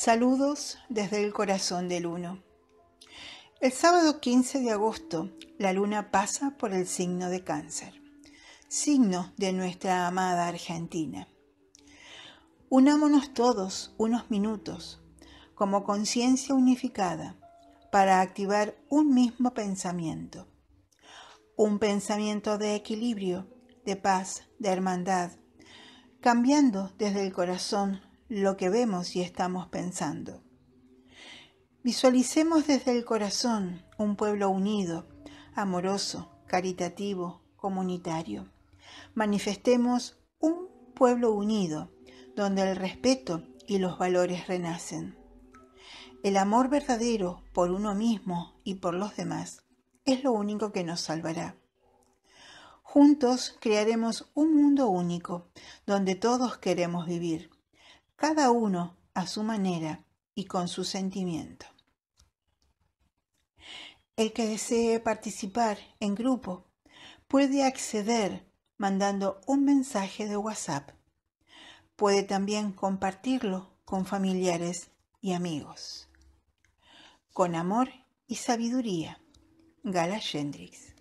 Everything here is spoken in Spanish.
Saludos desde el corazón del Uno. El sábado 15 de agosto, la luna pasa por el signo de cáncer, signo de nuestra amada Argentina. Unámonos todos unos minutos, como conciencia unificada, para activar un mismo pensamiento. Un pensamiento de equilibrio, de paz, de hermandad, cambiando desde el corazón lo que vemos y estamos pensando. Visualicemos desde el corazón un pueblo unido, amoroso, caritativo, comunitario. Manifestemos un pueblo unido, donde el respeto y los valores renacen. El amor verdadero por uno mismo y por los demás es lo único que nos salvará. Juntos crearemos un mundo único, donde todos queremos vivir cada uno a su manera y con su sentimiento. El que desee participar en grupo puede acceder mandando un mensaje de WhatsApp. Puede también compartirlo con familiares y amigos. Con amor y sabiduría. Gala Hendrix.